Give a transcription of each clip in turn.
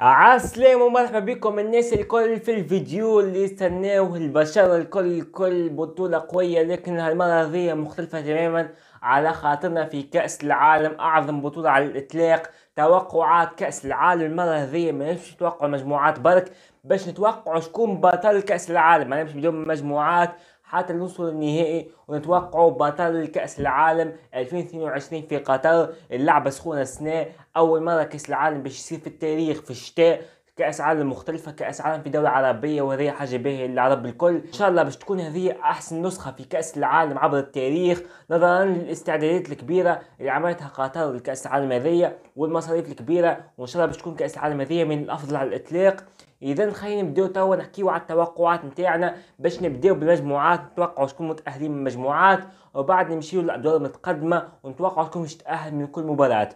عسلام ومرحبا بكم الناس الكل في الفيديو اللي استناوه البشر الكل كل بطولة قوية لكن هالمرة هذه مختلفة تماما على خاطرنا في كأس العالم أعظم بطولة على الإطلاق توقعات كأس العالم المرة هذه ما نمشي توقع مجموعات برك باش نتوقع شكون بطل كأس العالم ما نمشي بدون مجموعات حتى نوصل النهائي ونتوقع بطل كأس العالم 2022 في قطر اللعبة سخونة السنة أول مرة كأس العالم باش يصير في التاريخ في الشتاء كاس عالم مختلفه كاس عالم في دوله عربيه وهذه حاجه باهيه للعرب الكل ان شاء الله باش تكون هذه احسن نسخه في كاس العالم عبر التاريخ نظرا للاستعدادات الكبيره اللي عملتها قطر لكاس العالم هذه والمصاريف الكبيره وان شاء الله باش تكون كاس العالم هذه من الافضل على الاطلاق اذا خلينا نبداو توا نحكيو على التوقعات نتاعنا باش نبداو بالمجموعات نتوقعوا شكون متاهلين من المجموعات وبعد نمشيو للادوار المتقدمه ونتوقعوا شكون باش تاهل من كل مباراه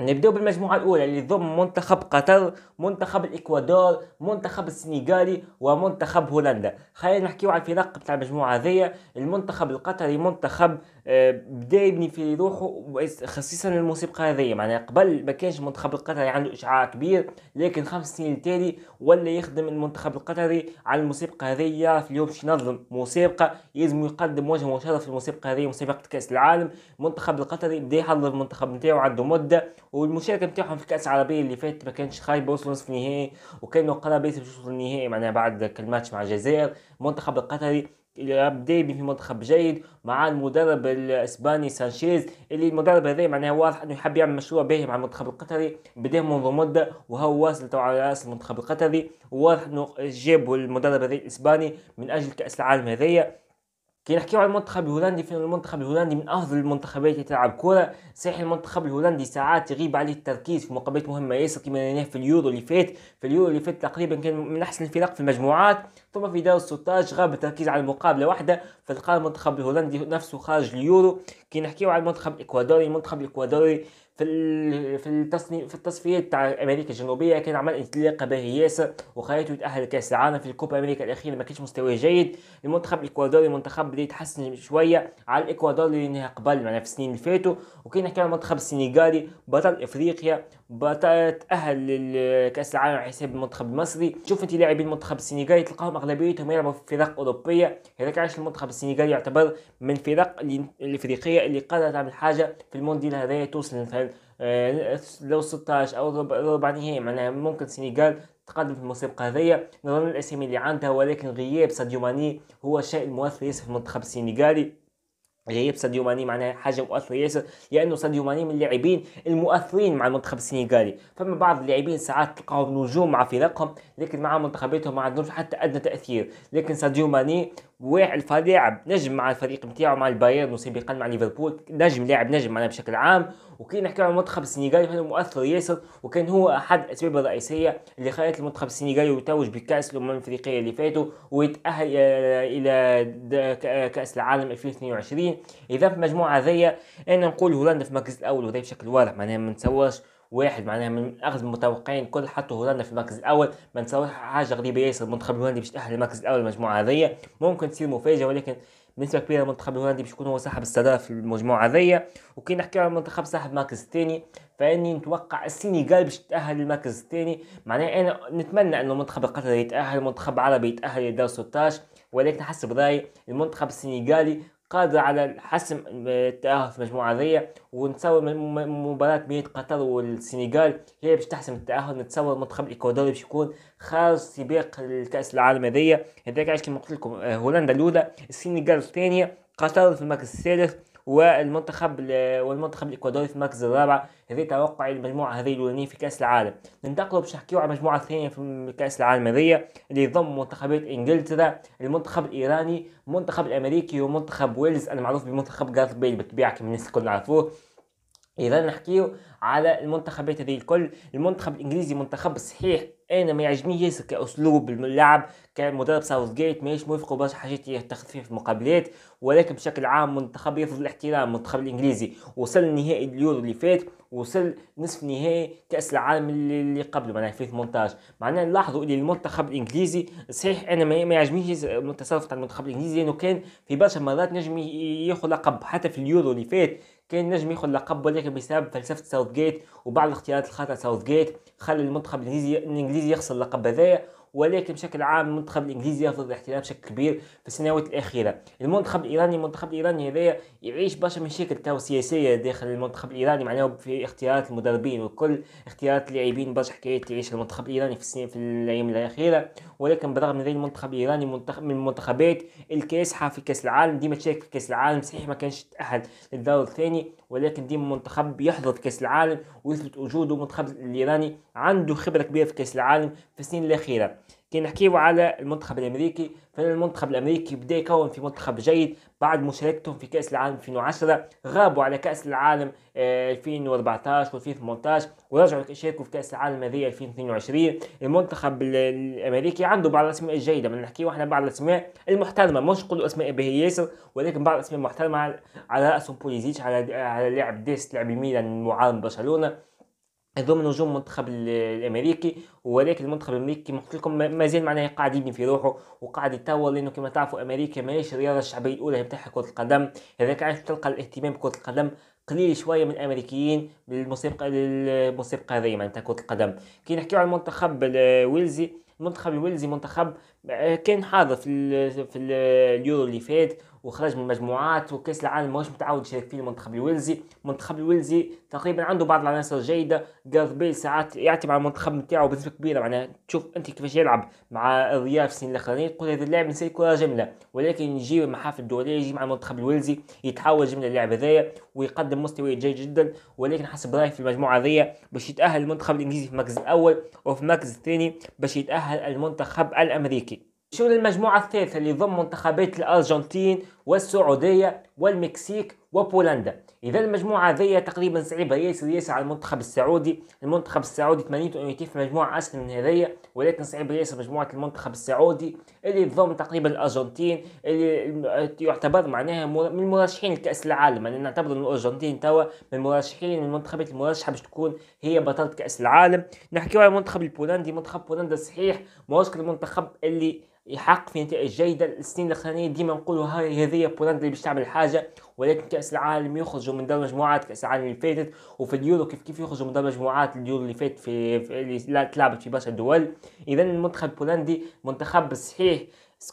نبداو بالمجموعة الأولى اللي تضم منتخب قطر، منتخب الإكوادور، منتخب السنغالي ومنتخب هولندا، خلينا نحكيو على الفرق بتاع المجموعة هذه المنتخب القطري منتخب بدا يبني في روحه خصيصا الموسيقى هذه معناها قبل ما كانش المنتخب القطري عنده اشعاع كبير لكن خمس سنين التالي ولا يخدم المنتخب القطري على الموسيقى هذه يعرف اليوم باش ينظم مسابقه يلزم يقدم وجه مشرف في الموسيقى هذه مسابقه كاس العالم المنتخب القطري بدا يحضر المنتخب نتاعو عنده مده والمشاركه نتاعهم في كأس العربيه اللي فاتت ما كانش خايبه وصلوا نصف النهائي وكانوا قرابه يوصلوا النهائي معناها بعد ماتش مع الجزائر المنتخب القطري بداية في منتخب جيد مع المدرب الاسباني سانشيز اللي المدرب هذا معناه واضح انه يحب يعمل مشروع باهي مع المنتخب القطري بدا منذ مده وهو واصل تو على راس المنتخب القطري وواضح انه جابوا المدرب هذا الاسباني من اجل كاس العالم هذيا كي نحكيو على المنتخب الهولندي فين المنتخب الهولندي من أفضل المنتخبات اللي تلعب كرة صحيح المنتخب الهولندي ساعات يغيب عليه التركيز في مقابلات مهمة ياسر كما رأيناه في اليورو اللي فات في اليورو اللي فات تقريبا كان من أحسن الفرق في المجموعات ثم في دور 16 غاب التركيز على مقابلة واحدة فتلقى المنتخب الهولندي نفسه خارج اليورو كي نحكيو على المنتخب الإكوادوري المنتخب الإكوادوري في في التصنيف في التصفيات تاع امريكا الجنوبيه كان عمل انطلاقه ياسر وخليته يتاهل لكاس العالم في الكوبا امريكا الاخيره ما كانش مستوى جيد المنتخب الاكوادوري منتخب بدا يتحسن شويه على الاكوادور اللي نهى قبل معناها يعني في السنين اللي فاتوا وكي نحكي على المنتخب السنغالي بطل افريقيا بطل تاهل لكاس العالم على حساب المنتخب المصري شوف انت لاعبين المنتخب السنغالي تلقاهم اغلبيتهم يلعبوا في فرق اوروبيه هذاك علاش المنتخب السنغالي يعتبر من الفرق الافريقيه اللي قادره تعمل حاجه في المونديال هذايا توصل آه، لو 16 او ربع نهائي معناها ممكن السنغال تقدم في المسابقة هذيا نظرا للأسامي اللي عندها ولكن غياب ساديو ماني هو الشيء المؤثر ياسر في المنتخب السنغالي غياب ساديو ماني معناها حاجه مؤثره ياسر لانه ساديو ماني من اللاعبين المؤثرين مع المنتخب السنغالي فما بعض اللاعبين ساعات تلقاهم نجوم مع فرقهم لكن مع منتخباتهم ما عندهمش حتى ادنى تاثير لكن ساديو ماني واحد الفريق لاعب نجم مع الفريق نتاعو مع البايرن وسابقا مع ليفربول نجم لاعب نجم معناها بشكل عام وكي نحكيو عن المنتخب السنغالي فهو مؤثر ياسر وكان هو احد الاسباب الرئيسيه اللي خلت المنتخب السنغالي يتوج بكاس الامم الافريقيه اللي فاتوا ويتاهل الى كاس العالم 2022 اذا في المجموعه ذي انا نقول هولندا في المركز الاول وذي بشكل واضح معناها ما نتصورش واحد معناها من اغلب المتوقعين الكل حطوا هولندا في المركز الاول ما نتصورش حاجه غريبه ياسر المنتخب الهولندي باش تاهل المركز الاول المجموعه هذيا ممكن تصير مفاجاه ولكن بنسبه كبيره المنتخب الهولندي باش يكون هو صاحب الصداره في المجموعه هذيا وكي نحكي على المنتخب صاحب المركز الثاني فاني نتوقع السنغال باش تاهل للمركز الثاني معناها انا نتمنى انه المنتخب القطري يتاهل المنتخب العربي يتاهل لدور 16 ولكن حسب رايي المنتخب السنغالي قادر على حسم التأهل في المجموعة ذي ونتصور مباراة بين قطر والسنغال هي باش تحسم التأهل نتصور منتخب الاكوادور باش يكون خارج سباق الكأس العالم هذيا هذاك علاش كيما قلت لكم آه، هولندا الأولى السنغال الثانية قطر في المركز الثالث والمنتخب والمنتخب الاكوادوري في المركز الرابع هذه توقع المجموعه هذه الاولانيه في كاس العالم ننتقلوا باش نحكيو على المجموعه الثانيه في كاس العالم هذه اللي يضم منتخبات انجلترا المنتخب الايراني المنتخب الامريكي ومنتخب ويلز المعروف بمنتخب جارث بيل بالطبيعه كما الناس الكل نعرفوه اذا نحكيو على المنتخبات هذه الكل المنتخب الانجليزي منتخب صحيح انا ما يعجبنيش كاسلوب اللعب كمدرب ساوث جيت ماهيش موافق برشا حاجات يتخذ فيها في المقابلات ولكن بشكل عام منتخب يفرض الاحترام المنتخب الانجليزي وصل نهائي اليورو اللي فات وصل نصف نهائي كاس العالم اللي قبله معناها في 18 معناها نلاحظوا اللي المنتخب الانجليزي صحيح انا ما يعجبنيش التصرف تاع المنتخب الانجليزي لانه كان في برشا مرات نجم ياخذ لقب حتى في اليورو اللي فات كان نجم ياخذ لقب ولكن بسبب فلسفه ساوث جيت وبعض الاختيارات الخاطئه ساوث جيت خلى المنتخب الانجليزي الانجليزي يخسر اللقب هذايا ولكن بشكل عام المنتخب الانجليزي يرفض الاحتلال بشكل كبير في السنوات الاخيره المنتخب الايراني المنتخب الايراني هذا يعيش برشا مشاكل تاو سياسيه داخل المنتخب الايراني معناه في اختيارات المدربين وكل اختيارات اللاعبين برشا حكايات تعيش المنتخب الايراني في السنين في الايام الاخيره ولكن بالرغم من ذلك المنتخب الايراني منتخب من المنتخبات الكاسحه في كاس العالم ديما تشارك في كاس العالم صحيح ما كانش تاهل للدور الثاني ولكن ديما منتخب يحظى في كاس العالم ويثبت وجوده المنتخب الايراني عنده خبره كبيره في كاس العالم في السنين الاخيره كي نحكيو على المنتخب الامريكي فان المنتخب الامريكي بدا يكون في منتخب جيد بعد مشاركتهم في كاس العالم 2010 غابوا على كاس العالم 2014 آه، و2018 ورجعوا يشاركوا في كاس العالم هذه 2022 المنتخب الامريكي عنده بعض الاسماء الجيده بدنا نحكيو احنا بعض الاسماء المحترمه مش كل اسماء باهي ياسر ولكن بعض الاسماء المحترمه على راسهم بوليزيتش على على لاعب ديست لاعب ميلان معارض برشلونه ضمن نجوم المنتخب الامريكي ولكن المنتخب الامريكي كما قلت لكم مازال معناها قاعد يبني في روحه وقاعد يتطور لانه كما تعرفوا امريكا ماهيش الرياضه الشعبيه الاولى بتاعها كره القدم هذاك علاش تلقى الاهتمام بكره القدم قليل شويه من الامريكيين للمسابقه للمسابقه هذه معناتها كره القدم كي نحكيو على المنتخب الويلزي المنتخب الويلزي منتخب آه، كان حاضر في في اليورو اللي فات وخرج من المجموعات وكاس العالم ماهوش متعود يشارك فيه المنتخب الويلزي المنتخب الويلزي تقريبا عنده بعض العناصر الجيده جارث بيل ساعات يعتمد على المنتخب نتاعو بنسبه كبيره معناها تشوف انت كيفاش يلعب مع الرياض في السنين الاخرانيه تقول هذا اللاعب نسيت كره جمله ولكن يجي المحافل الدوليه يجي مع المنتخب الويلزي يتحول جمله اللاعب هذايا ويقدم مستوى جيد جدا ولكن حسب رايي في المجموعه هذيا باش يتاهل المنتخب الانجليزي في المركز الاول وفي المركز الثاني باش يتاهل المنتخب الامريكي شو المجموعة الثالثة اللي يضم منتخبات الأرجنتين والسعودية والمكسيك وبولندا إذا المجموعة ذي تقريبا صعيبة ياسر ياسر على المنتخب السعودي المنتخب السعودي 80 أونيتي في مجموعة أسهل من هذيا ولكن صعيبة ياسر مجموعة المنتخب السعودي اللي يضم تقريبا الأرجنتين اللي يعتبر معناها من مرشحين لكأس العالم لأن يعني نعتبر أن الأرجنتين توا من المرشحين من المنتخبات المرشحة باش تكون هي بطلة كأس العالم نحكيو على المنتخب البولندي منتخب بولندا صحيح ماهوش المنتخب اللي يحقق في نتائج جيده السنين الاخرانيه ديما نقولوا هاي هذه بولندا اللي باش تعمل حاجه ولكن كاس العالم يخرجوا من دور المجموعات كاس العالم اللي فاتت وفي اليورو كيف كيف يخرجوا من دور المجموعات اليورو اللي فات في, في اللي تلعبت في برشا دول اذا المنتخب البولندي منتخب صحيح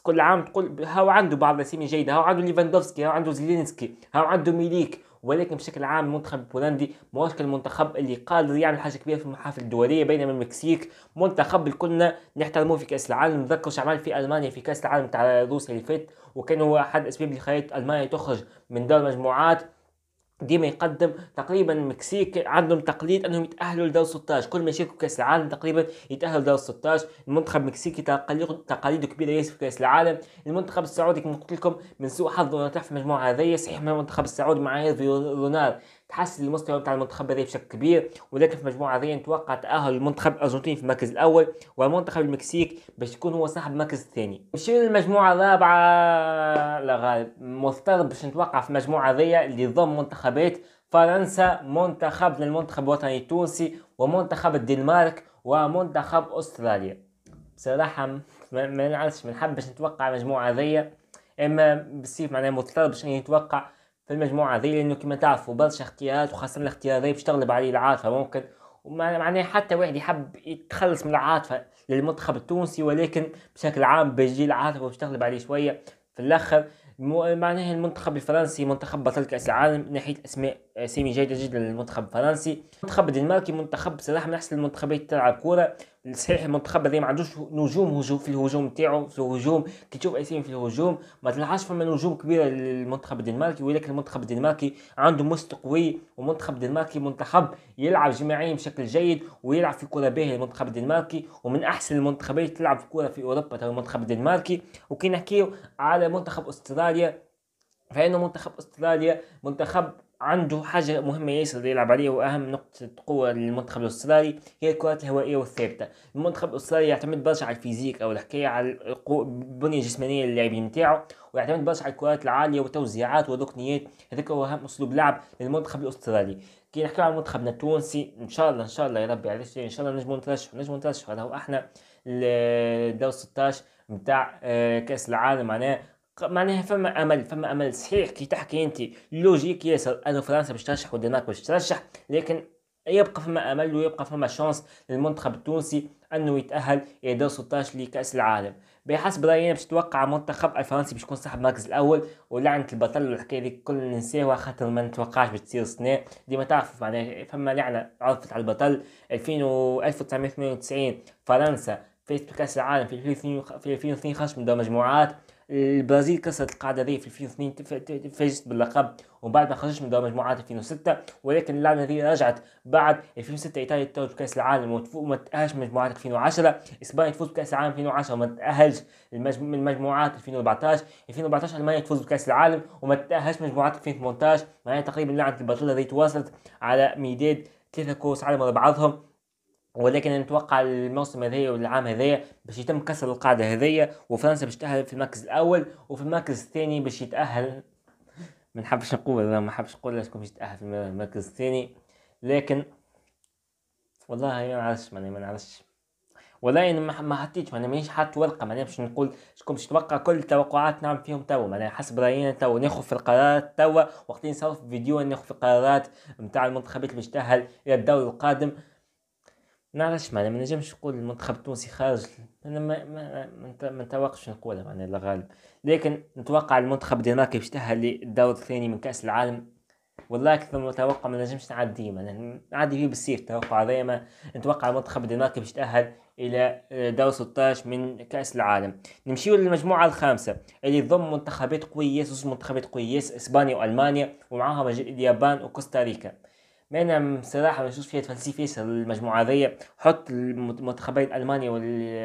كل عام تقول هاو عنده بعض الاسامي جيده هاو عنده ليفاندوفسكي هاو عنده زيلينسكي هاو عنده ميليك ولكن بشكل عام المنتخب البولندي ما المنتخب اللي قادر يعمل حاجه كبيره في المحافل الدوليه بينما المكسيك منتخب كلنا نحترموه في كاس العالم نتذكر ايش عمل في المانيا في كاس العالم تاع روسيا اللي فات وكان هو احد الاسباب اللي خلت المانيا تخرج من دور المجموعات ديما يقدم تقريبا المكسيك عندهم تقليد انهم يتاهلوا لدور 16 كل ما يشاركوا كاس العالم تقريبا يتاهلوا لدور 16 المنتخب المكسيكي تقاليده كبيره ياسر في كاس العالم المنتخب السعودي كما قلت لكم من سوء حظه انه في المجموعه هذه صحيح ما المنتخب السعودي مع رونار تحسن المستوى بتاع المنتخب هذا بشكل كبير ولكن في مجموعه هذه نتوقع تاهل المنتخب الارجنتيني في المركز الاول والمنتخب المكسيك باش يكون هو صاحب المركز الثاني نمشي للمجموعه الرابعه لا غالب مفترض باش نتوقع في المجموعه هذه اللي تضم منتخبات فرنسا منتخب للمنتخب الوطني التونسي ومنتخب الدنمارك ومنتخب استراليا بصراحه ما نعرفش ما نحبش نتوقع المجموعه هذه اما بصيف معناها مضطر باش نتوقع في المجموعه ذي لانه كما تعرفوا برشا اختيارات وخاصه الاختيار ذي باش تغلب عليه العاطفه ممكن معناه حتى واحد يحب يتخلص من العاطفه للمنتخب التونسي ولكن بشكل عام بيجي العاطفه باش تغلب عليه شويه في الاخر معناها المنتخب الفرنسي منتخب بطل كاس العالم من ناحيه اسماء آه، سيمي جيده جدا للمنتخب الفرنسي المنتخب الدنماركي منتخب بصراحه من احسن المنتخبات تلعب كوره صحيح المنتخب هذا ما عندوش نجوم هجوم في الهجوم نتاعو في الهجوم كي تشوف اسامي في الهجوم ما تلعبش فما نجوم كبيره للمنتخب الدنماركي ولكن المنتخب الدنماركي عنده مستوى قوي ومنتخب الدنماركي منتخب يلعب جماعيا بشكل جيد ويلعب في كره باهيه المنتخب الدنماركي ومن احسن المنتخبات تلعب في كره في اوروبا تاع المنتخب الدنماركي وكي نحكيو على منتخب استراليا فانه منتخب استراليا منتخب عنده حاجة مهمة ياسر يلعب عليها وأهم نقطة قوة للمنتخب الأسترالي هي الكرات الهوائية والثابتة، المنتخب الأسترالي يعتمد برشا على الفيزيك أو الحكاية على البنية الجسمانية للاعبين نتاعو ويعتمد برشا على الكرات العالية والتوزيعات والركنيات هذاك هو أهم أسلوب لعب للمنتخب الأسترالي، كي نحكي على منتخبنا التونسي إن شاء الله إن شاء الله يا ربي علاش إن شاء الله نجمو نترشحو نجمو نترشحو هو إحنا الدور 16 نتاع آه، كأس العالم معناه معناها فما امل فما امل صحيح كي تحكي انت لوجيك ياسر انه فرنسا باش ترشح والدنمارك باش ترشح لكن يبقى فما امل ويبقى فما شانس للمنتخب التونسي انه يتاهل الى 16 لكاس العالم بحسب رايي باش تتوقع المنتخب الفرنسي باش يكون صاحب المركز الاول ولعنه البطل والحكايه ذيك كل ننساوها خاطر ما نتوقعش باش تصير السنه ديما تعرف معناها فما لعنه عرفت على البطل 2000 و 1998 فرنسا فازت بكاس العالم في 2002 خرجت من دور مجموعات البرازيل كسرت القاعده ذي في 2002 فازت باللقب ومن بعد ما خرجت من دور مجموعات 2006 ولكن اللعنه هذه رجعت بعد 2006 ايطاليا تفوز بكاس العالم وما تاهلش من مجموعات 2010 اسبانيا تفوز بكاس العالم 2010 وما تاهلش من مجموعات 2014 2014 المانيا تفوز بكاس العالم وما تاهلش من مجموعات 2018 معناها تقريبا لعنه البطوله هذه تواصلت على ميداد ثلاثه كوس عالم ورا بعضهم ولكن نتوقع الموسم هذايا والعام هذايا باش يتم كسر القاعده هذايا وفرنسا باش تاهل في المركز الاول وفي المركز الثاني باش يتاهل ما نحبش نقول ما نحبش نقول شكون باش يتاهل في المركز الثاني لكن والله ما نعرفش معناها ما نعرفش والله يعني ما حطيتش ما مانيش حاط ورقه معناها باش نقول شكون باش توقع كل التوقعات نعمل فيهم توا معناها حسب راينا توا ناخذ في القرارات توا وقتين نصور في فيديو ناخذ في القرارات نتاع المنتخبات اللي باش تاهل الى الدور القادم نعرفش معناها ما نجمش نقول المنتخب التونسي خارج انا ما ما ما, ما نتوقعش نقولها معناها الغالب لكن نتوقع المنتخب الديناكي باش تاهل للدور الثاني من كاس العالم والله اكثر من متوقع ما نجمش نعديه معناها نعدي فيه بالسيف توقع هذايا ما نتوقع المنتخب الديناكي باش تاهل الى آه، دور 16 من كاس العالم نمشيو للمجموعه الخامسه اللي تضم منتخبات قويه زوج منتخبات قويه اسبانيا والمانيا ومعاهم اليابان وكوستاريكا انا بصراحه بنشوف فيها ايش المجموعه ذي حط المنتخبين الالماني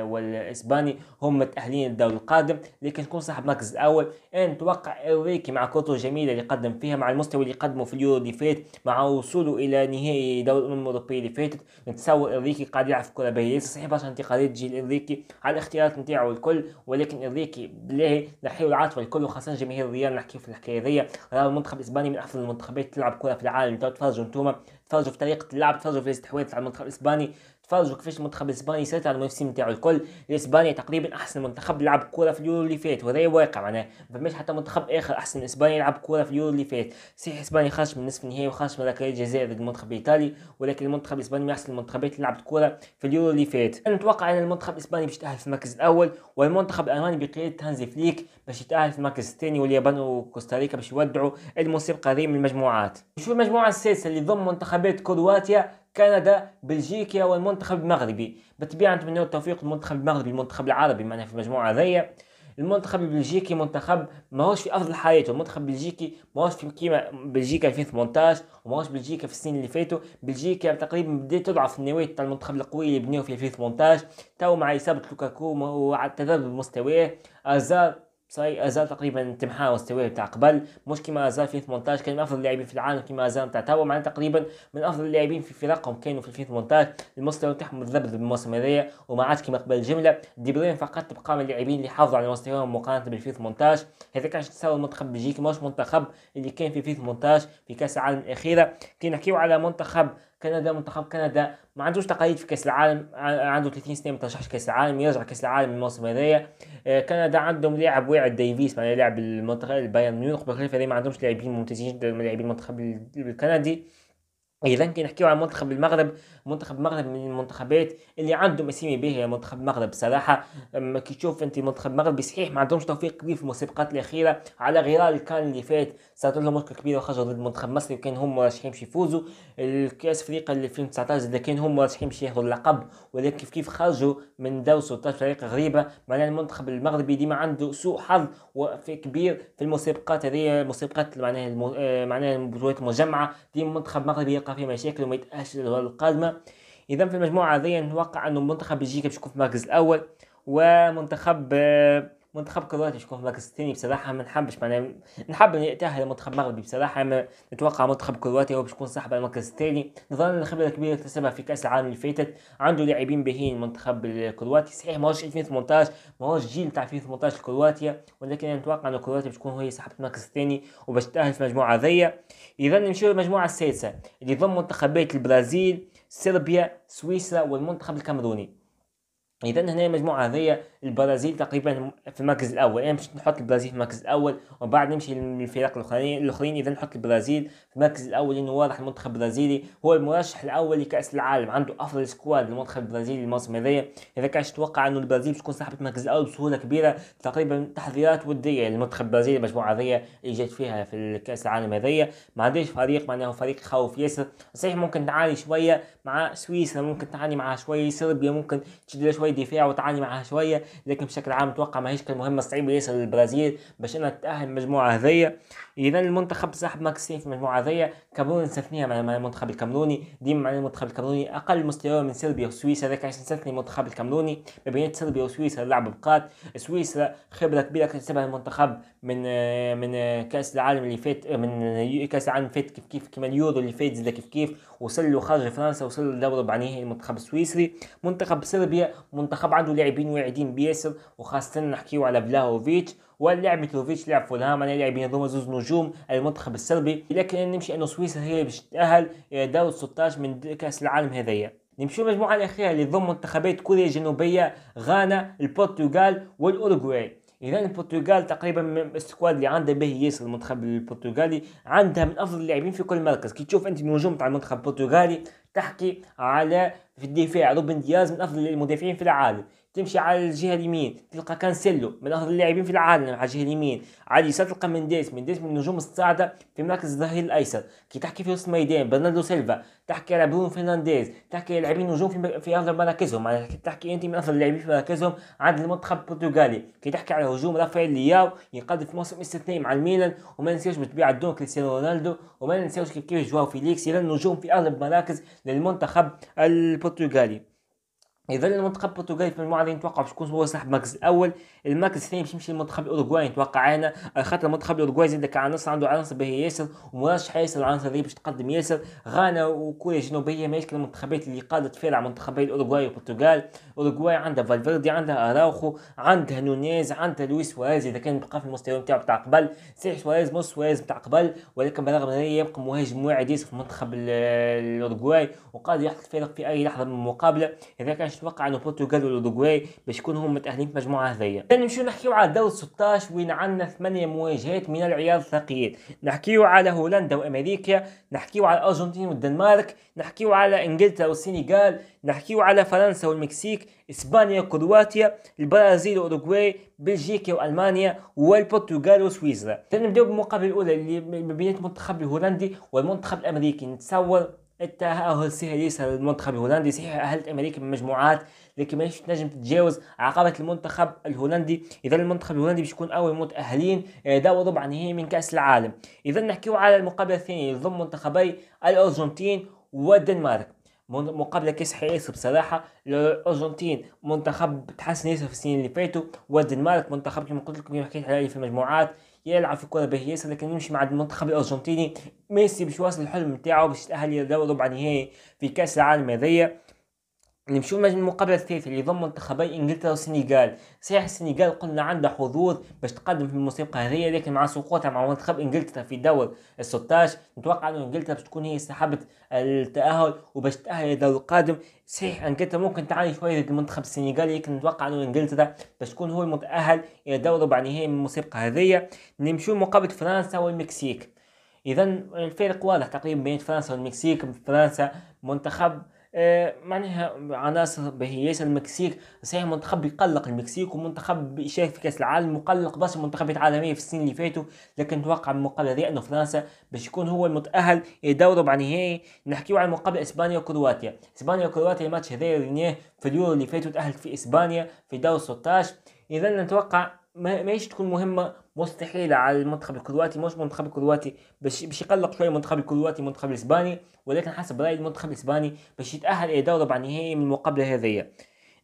والاسباني هم متاهلين للدور القادم لكن تكون صاحب المركز الاول انا نتوقع انريكي مع كرته الجميله اللي قدم فيها مع المستوى اللي قدمه في اليورو اللي فات مع وصوله الى نهائي دوري الامم الاوروبيه اللي فاتت نتصور انريكي قاعد يلعب في كره باهيه صحيح برشا انتقادات تجي لانريكي على الاختيارات نتاعو الكل ولكن انريكي بالله نحيو العاطفه الكل وخاصه جماهير الريال نحكي في الحكايه ذي المنتخب الاسباني من احسن المنتخبات تلعب كره في العالم تتفرجوا انتوما تفرجوا في طريقه اللعب تفرجوا في الاستحواذ على المنتخب الاسباني تفرجوا كيفاش المنتخب الاسباني سيطر على المنافسين نتاعو الكل الاسباني تقريبا احسن منتخب لعب كره في اليورو اللي فات وهذا واقع معناه ما فماش حتى منتخب اخر احسن من اسبانيا لعب كره في اليورو اللي فات صحيح اسبانيا خرج من نصف النهائي وخرج من ركلات الجزاء ضد المنتخب الايطالي ولكن المنتخب الاسباني من احسن المنتخبات اللي لعبت كره في اليورو اللي فات نتوقع ان المنتخب الاسباني باش يتاهل في المركز الاول والمنتخب الالماني بقياده هانزي فليك باش يتاهل في المركز الثاني واليابان وكوستاريكا باش يودعوا المسابقه هذه من المجموعات نشوف المجموعه السادسه اللي ضم منتخبات كرواتيا كندا بلجيكا والمنتخب المغربي بالطبيعه نتمنى التوفيق للمنتخب المغربي المنتخب العربي معناها في المجموعه هذيا المنتخب البلجيكي منتخب ماهوش في افضل حياته المنتخب البلجيكي ماهوش في كيما بلجيكا 2018 وماهوش بلجيكا في السنين اللي فاتوا بلجيكا تقريبا بدات تضعف النواة تاع المنتخب القوي اللي بنيو في 2018 تو مع اصابه لوكاكو وتذبذب مستواه ازار صاي ازال آه، تقريبا تمحى مستواه تاع قبل مش كيما ازال في 18 كان من افضل اللاعبين في العالم كيما ازال تاع توا معناها تقريبا من افضل اللاعبين في فرقهم كانوا في 2018 المستوى تاعهم تذبذب الموسم هذايا وما عادش كيما قبل جمله دي بروين فقط تبقى من اللاعبين اللي حافظوا على مستواهم مقارنه ب 2018 هذاك علاش تساوي المنتخب البلجيكي مش منتخب اللي كان في 2018 في كاس العالم الاخيره كي نحكيو على منتخب كندا منتخب كندا ما عندوش تقاليد في كاس العالم عنده 30 سنه ما ترشحش كاس العالم يرجع كاس العالم الموسم هذايا آه، كندا عندهم لاعب واعد ديفيس معناها لاعب المنتخب البايرن ميونخ بالخلاف هذه ما عندهمش لاعبين ممتازين جدا من لاعبين المنتخب الكندي اذا كي نحكيو على منتخب المغرب منتخب المغرب من المنتخبات اللي عندهم اسامي باهيه منتخب المغرب صراحه كي تشوف انت منتخب المغرب صحيح ما عندهمش توفيق كبير في المسابقات الاخيره على غرار الكان اللي فات صارت لهم مشكله كبيره وخرجوا ضد منتخب مصري وكان هم مرشحين باش يفوزوا الكاس افريقيا اللي 2019 اذا كان هم مرشحين باش ياخذوا اللقب ولكن كيف كيف خرجوا من دور 16 فريق غريبه معناها المنتخب المغربي ديما عنده سوء حظ وفي كبير في المسابقات هذه المسابقات معناها آه، معناها البطولات المجمعه ديما منتخب مغربي يلقى في مشاكل يتأهلش للدورة القادمة إذا في المجموعة هذه نتوقع أنه منتخب بلجيكا باش يكون في المركز الأول ومنتخب آه، منتخب كرواتيا شكون الثاني بصراحه ما نحبش معناها نحب يتاهل المنتخب المغربي بصراحه ما نتوقع منتخب كرواتيا هو باش يكون صاحب المركز الثاني نظرا الكبيرة اللي اكتسبها في كاس العالم اللي فاتت عنده لاعبين باهيين المنتخب الكرواتي صحيح ماهوش 2018 ماهوش جيل تاع 2018 كرواتيا ولكن نتوقع ان كرواتيا باش تكون هي صاحبه المركز الثاني وباش تتاهل في المجموعه هذيا اذا نمشيو للمجموعه السادسه اللي ضم منتخبات البرازيل صربيا سويسرا والمنتخب الكاميروني اذا هنا المجموعه هذيا البرازيل تقريبا في المركز الاول انا مش نحط البرازيل في المركز الاول وبعد نمشي للفرق الاخرين الاخرين اذا نحط البرازيل في المركز الاول لانه واضح المنتخب البرازيلي هو المرشح الاول لكاس العالم عنده افضل سكواد المنتخب البرازيلي الموسم هذايا اذا كانش تتوقع انه البرازيل تكون صاحبه المركز الاول بسهوله كبيره تقريبا تحضيرات وديه للمنتخب البرازيلي المجموعه هذيا اللي جات فيها في كاس العالم هذيا ما عندهش فريق معناه فريق خوف ياسر صحيح ممكن تعاني شويه مع سويسرا ممكن تعاني معها شويه صربيا ممكن تشد شويه دفاع وتعاني معها شويه لكن بشكل عام اتوقع ماهيش كان مهمه صعيبه ياسر للبرازيل باش انها تاهل المجموعه هذيا اذا المنتخب صاحب ماكسين في المجموعه هذيا كامرون نستثنيها مع المنتخب الكاملوني ديما مع المنتخب الكاملوني اقل مستوى من سربيا وسويسرا هذاك عشان نستثني المنتخب الكاملوني ما بينات سربيا وسويسرا اللعب بقات سويسرا خبره كبيره كسبها المنتخب من من كاس العالم اللي فات من كاس العالم فات كيف كيف كما اليورو اللي فات زاد كيف كيف وصل له خارج فرنسا وصل لدور ربع نهائي المنتخب السويسري منتخب سربيا منتخب عنده لاعبين واعدين بياسر وخاصه نحكيو على فلاهوفيتش ولعب ميتروفيتش لعب فولهام لاعبين هذوما زوز نجوم المنتخب السربي لكن نمشي انه سويسرا هي اللي باش تتاهل الى دور 16 من كاس العالم هذايا نمشيو المجموعه الاخيره اللي تضم منتخبات كوريا الجنوبيه غانا البرتغال والاوروغواي اذا البرتغال تقريبا السكواد اللي عندها به ياسر المنتخب البرتغالي عندها من افضل اللاعبين في كل مركز كي تشوف انت النجوم تاع المنتخب البرتغالي تحكي على في الدفاع روبن دياز من افضل المدافعين في العالم تمشي على الجهه اليمين تلقى كانسيلو من افضل اللاعبين في العالم على الجهه اليمين على اليسار تلقى مينديز مينديز من النجوم الصاعده في مركز الظهير الايسر كي تحكي في وسط الميدان برناردو سيلفا تحكي على برون فرنانديز تحكي لاعبين نجوم في, في افضل مراكزهم تحكي انت من افضل اللاعبين في مراكزهم عند المنتخب البرتغالي كي تحكي على هجوم رافائيل لياو يقدم في موسم استثنائي مع الميلان وما ننساوش بالطبيعه دون كريستيانو رونالدو وما ننساوش كيف جواو فيليكس يلا النجوم في اغلب مراكز للمنتخب البرتغالي يظل المنتخب البرتغالي في المجموعه دي نتوقع باش يكون هو صاحب المركز الاول المركز الثاني باش يمشي للمنتخب الاوروغواي نتوقع انا آه، خاطر المنتخب الاوروغواي زاد عنصر عنده عناصر باهيه ياسر ومرشح ياسر العناصر دي باش تقدم ياسر غانا وكوريا الجنوبيه ماهيش كل المنتخبات اللي قادت فيها على منتخبي الاوروغواي والبرتغال الاوروغواي عندها فالفيردي عندها اراوخو عندها نونيز عندها لويس سواريز اذا كان بقى في المستوى نتاعو تاع قبل سيح سواريز مو سواريز تاع قبل ولكن بالرغم من يبقى مهاجم واعد ياسر في منتخب الاوروغواي وقادر يحط الفريق في اي لحظه من المقابله اذا كان نتوقع انه البرتغال والاوروغواي باش يكونوا هم متاهلين في مجموعه هذيا ثاني نمشيو نحكيو على دور 16 وين عندنا ثمانيه مواجهات من العيار الثقيل نحكيو على هولندا وامريكا نحكيو على الارجنتين والدنمارك نحكيو على انجلترا والسنغال نحكيو على فرنسا والمكسيك اسبانيا وكرواتيا البرازيل واوروغواي بلجيكا والمانيا والبرتغال وسويسرا نبداو بالمقابله الاولى اللي ما بين المنتخب الهولندي والمنتخب الامريكي نتصور التأهل السهل للمنتخب الهولندي صحيح أهلت أمريكا من مجموعات لكن مش نجم تتجاوز عقبة المنتخب الهولندي إذا المنتخب الهولندي باش يكون أول متأهلين آه، دور طبعا نهائي من كأس العالم إذا نحكيو على المقابلة الثانية يضم منتخبي الأرجنتين والدنمارك مقابله كاس حياسه بصراحه الارجنتين منتخب تحسن ياسر في السنين اللي فاتوا والدنمارك منتخب كما قلت لكم حكيت عليه في المجموعات يلعب في كره الكره ياسر لكن يمشي مع المنتخب الارجنتيني ميسي باش يواصل الحلم نتاعو باش يتاهل لدور ربع نهائي في كاس العالم هذيا نمشيو من المقابله الثالثه اللي ضم منتخبي انجلترا والسنغال صحيح السنغال قلنا عندها حظوظ باش تقدم في المسابقه هذه لكن مع سقوطها مع منتخب انجلترا في دور ال 16 نتوقع انه انجلترا باش تكون هي سحبت التاهل وباش تاهل للدور القادم صحيح انجلترا ممكن تعاني شويه ضد المنتخب السنغالي لكن نتوقع انه انجلترا باش تكون هو المتاهل الى دور ربع نهائي من المسابقه هذه نمشيو مقابله فرنسا والمكسيك اذا الفرق واضح تقريبا بين فرنسا والمكسيك فرنسا منتخب آه، معناها عناصر باهي ياسر المكسيك صحيح منتخب يقلق المكسيك ومنتخب يشارك في كاس العالم مقلق بس منتخبات عالميه في السنين اللي فاتوا لكن نتوقع من هذه انه فرنسا باش يكون هو المتاهل يدور ربع نهائي نحكيو على مقابل اسبانيا وكرواتيا اسبانيا وكرواتيا الماتش هذا رينيه في اليورو اللي فاتوا تاهلت في اسبانيا في دور 16 اذا نتوقع ماهيش تكون مهمه مستحيل على المنتخب الكرواتي مش منتخب الكرواتي باش باش يقلق شويه المنتخب الكرواتي المنتخب الاسباني ولكن حسب رايي المنتخب الاسباني باش يتاهل الى دور ربع نهائي من المقابله هذه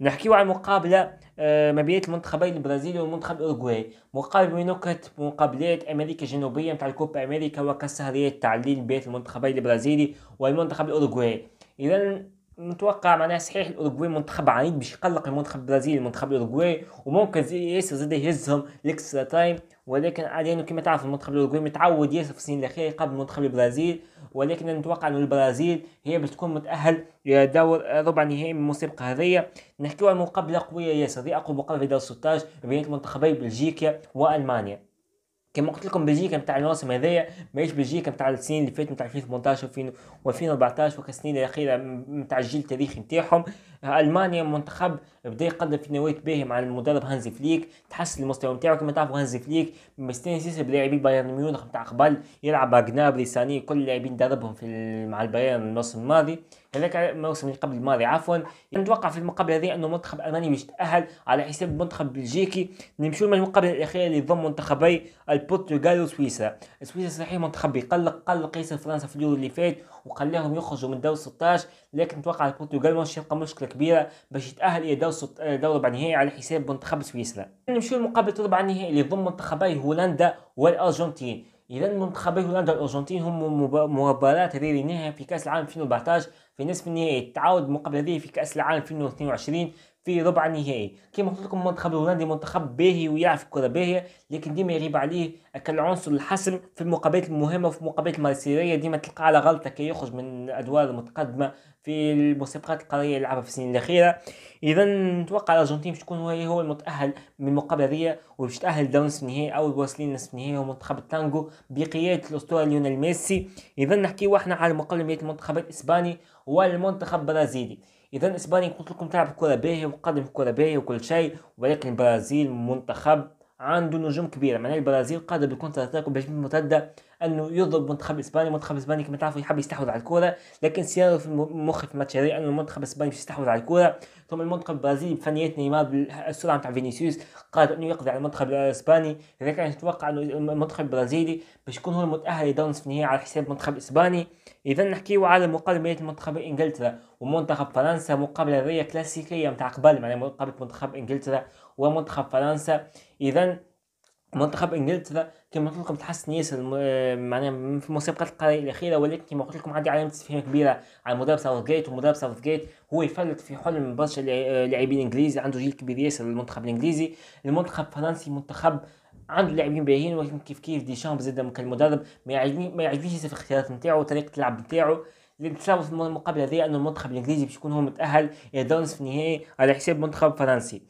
نحكيو على مقابله آه، ما بين المنتخبين البرازيلي والمنتخب الاورجواي مقابله بين مقابلات امريكا الجنوبيه نتاع الكوبا امريكا وكسهرية تعليل بين المنتخبين البرازيلي والمنتخب الاورجواي اذا نتوقع معناها صحيح الاوروغواي منتخب عنيد باش يقلق المنتخب البرازيلي المنتخب الاوروغواي وممكن ياسر زاد يهزهم الاكسترا تايم ولكن لانه يعني كما تعرف المنتخب الاوروغواي متعود ياسر في السنين الاخيره قبل منتخب البرازيل ولكن نتوقع ان البرازيل هي باش تكون متاهل لدور ربع نهائي من المسابقه هذيا نحكيو عن مقابله قويه ياسر هي اقوى مقابله في دور 16 بين منتخبي بلجيكا والمانيا كما قلت لكم بلجيكا نتاع الموسم هذايا ماهيش بلجيكا نتاع السنين اللي فاتت نتاع 2018 و2014 وكالسنين الاخيره نتاع الجيل التاريخي نتاعهم المانيا منتخب بدا يقدم في نوايا باهي مع المدرب هانزي فليك تحسن المستوى نتاعو كما تعرفوا هانزي فليك مستانس بلاعبي بايرن ميونخ نتاع قبل يلعب جنابري ساني كل اللاعبين دربهم في مع البايرن الموسم الماضي هذاك الموسم اللي قبل الماضي عفوا نتوقع في المقابله هذه انه المنتخب الالماني باش يتاهل على حساب المنتخب البلجيكي نمشيو للمقابله الاخيره اللي ضم منتخبي البرتغال وسويسرا سويسرا صحيح منتخب يقلق قلق قيس فرنسا في اليورو اللي فات وخلاهم يخرجوا من دور 16 لكن اتوقع البرتغال مش يبقى مشكله كبيره باش يتاهل الى دور آه، دور ربع النهائي على حساب منتخب سويسرا نمشيو لمقابله ربع النهائي اللي يضم منتخبي هولندا والارجنتين اذا منتخبي هولندا والارجنتين هم مباراه نهائي في كاس العالم 2014 في نصف النهائي تعاود المقابله هذه في كاس العالم 2022 في ربع نهائي كيما قلت لكم المنتخب الهولندي منتخب باهي ويلعب في كره باهيه لكن ديما يغيب عليه كالعنصر الحسم في المقابلات المهمه وفي المقابلات المسيريه ديما تلقى على غلطه كي يخرج من الادوار المتقدمه في المسابقات القاريه اللي لعبها في السنين الاخيره اذا نتوقع الارجنتين باش تكون هو المتاهل من المقابله هذه وباش تاهل دور نصف النهائي او الواصلين نصف النهائي هو منتخب التانجو بقياده الاسطوره ليونيل ميسي اذا نحكيو احنا على مقابله المنتخب الاسباني والمنتخب البرازيلي اذا اسبانيا قلت لكم تلعب كره باهيه وقدم كره باهيه وكل شيء ولكن البرازيل منتخب عنده نجوم كبيره معناها البرازيل قادر بالكونتر اتاك وبهجمه مرتده انه يضرب منتخب اسبانيا منتخب اسبانيا كما تعرفوا يحب يستحوذ على الكره لكن سيارة في مخي في الماتش هذا انه المنتخب الاسباني يستحوذ على الكره ثم المنتخب البرازيلي بفنيات نيمار بالسرعه نتاع فينيسيوس قادر انه يقضي على المنتخب الاسباني اذا كان يتوقع انه المنتخب البرازيلي باش يكون هو المتاهل لدور في النهائي على حساب المنتخب الاسباني اذا نحكيو على مقابله بين منتخب انجلترا ومنتخب فرنسا مقابله ريه كلاسيكيه نتاع قبل يعني مقابله منتخب انجلترا ومنتخب فرنسا اذا منتخب انجلترا كما قلت لكم تحسن ياسر معناها في المسابقات القاريه الاخيره ولكن كما قلت لكم عندي علامه استفهام كبيره على مدرب ساوث جيت ومدرب ساوث جيت هو يفلت في حلم برشا آه، لاعبين انجليزي عنده جيل كبير ياسر للمنتخب الانجليزي المنتخب الفرنسي منتخب عنده لاعبين باهيين ولكن كيف كيف ديشامب زاد كمدرب ما يعجبني ما يعجبنيش في الاختيارات نتاعو وطريقه اللعب نتاعو نتصور في المقابله هذه انه المنتخب الانجليزي باش يكون هو متاهل الى دونس في النهائي على حساب المنتخب الفرنسي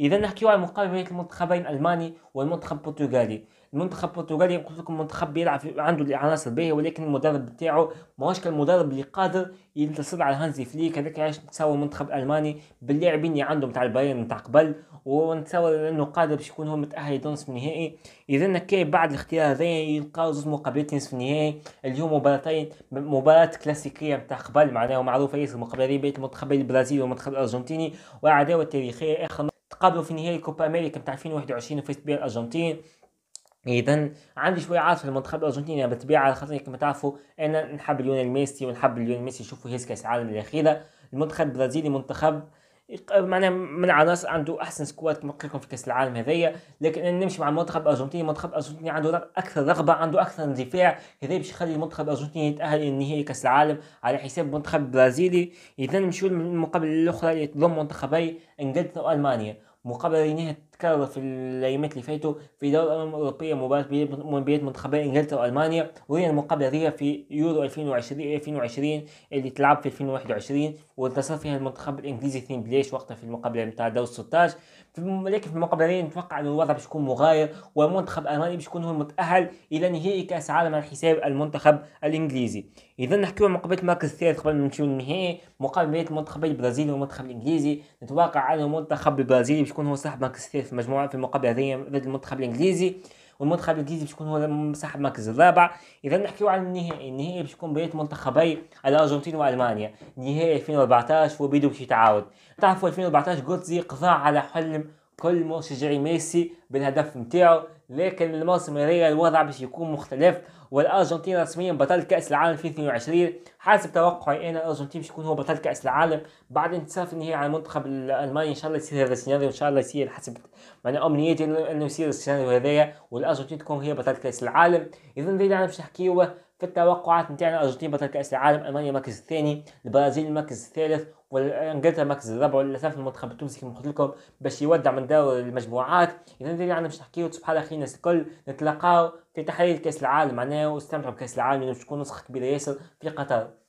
اذا نحكيو على مقارنه بين المنتخبين الالماني والمنتخب البرتغالي المنتخب البرتغالي قلت لكم منتخب بيلعب عنده العناصر باهيه ولكن المدرب بتاعه ماهوش كالمدرب اللي قادر ينتصر على هانزي فليك هذاك علاش نتصور المنتخب الالماني باللاعبين اللي عندهم تاع البايرن تاع قبل ونتصور انه قادر باش يكون هو متاهل لنصف النهائي اذا كي بعد الاختيار هذايا يلقاو زوج مقابلات نصف النهائي اللي هو مباراتين مباراه كلاسيكيه نتاع قبل معناها معروفه ياسر المقابله بين المنتخب البرازيلي والمنتخب الارجنتيني وعداوه تاريخيه اخر تقابلوا في نهائي كوبا امريكا بتاع 2021 وفازت بها الارجنتين اذا عندي شويه عاطفه للمنتخب الارجنتيني بالطبيعه خاطر كما تعرفوا انا نحب ليونيل ميسي ونحب ليونيل ميسي يشوفوا هيس كاس العالم الاخيره المنتخب البرازيلي منتخب معناها من عناصر عنده احسن سكواد كما قلت لكم في كاس العالم هذايا لكن انا نمشي مع المنتخب الارجنتيني المنتخب الارجنتيني عنده اكثر رغبه عنده اكثر دفاع هذا باش يخلي المنتخب الارجنتيني يتاهل لنهائي كاس العالم على حساب المنتخب البرازيلي اذا نمشيو للمقابله الاخرى اللي تضم منتخبي انجلترا والمانيا مقابله نهائيه تكرر في الأيامات اللي فاتوا في دوري الأمم الأوروبية مباراة بين منتخبي إنجلترا وألمانيا وهي المقابلة ذي في يورو 2020 2020 اللي تلعب في 2021 وانتصر فيها المنتخب الإنجليزي 2 بليش وقتها في المقابلة نتاع دور 16 ولكن في المقبلين نتوقع أن الوضع باش يكون مغاير والمنتخب الألماني باش يكون هو المتأهل إلى نهائي كأس العالم على حساب المنتخب الإنجليزي إذا نحكيو عن مقابلة المركز الثالث قبل ما نمشيو للنهائي مقابلة المنتخب البرازيلي والمنتخب الإنجليزي نتوقع أن المنتخب البرازيلي باش يكون هو صاحب المركز الثالث في المجموعة في المقابلة هذه ضد المنتخب الإنجليزي والمنتخب الانجليزي باش يكون هو صاحب المركز الرابع اذا نحكيو على النهائي النهائي باش يكون بين منتخبي الارجنتين والمانيا نهائي 2014 وبيدو باش يتعاود تعرفوا 2014 جوتزي قضى على حلم كل مشجعي ميسي بالهدف نتاعو لكن الموسم هذايا الوضع باش يكون مختلف والارجنتين رسميا بطل كاس العالم في 2022 حسب توقعي انا الارجنتين باش يكون هو بطل كاس العالم بعد انتصار في النهائي على المنتخب الالماني ان شاء الله يصير هذا السيناريو ان شاء الله يصير حسب معنى امنيتي انه يصير السيناريو هذايا والارجنتين تكون هي بطل كاس العالم اذا اللي انا باش نحكيوه في التوقعات نتاعنا الارجنتين بطل كأس العالم ألمانيا المركز الثاني البرازيل المركز الثالث وانجلترا المركز الرابع وللاسف المنتخب التونسي كما قلت لكم باش يودع من دور المجموعات اذا اللي عندنا باش نحكيو سبحان الله الناس الكل نتلاقاو في تحليل كاس العالم معناه واستمتعوا بكاس العالم باش تكون نسخه كبيره ياسر في قطر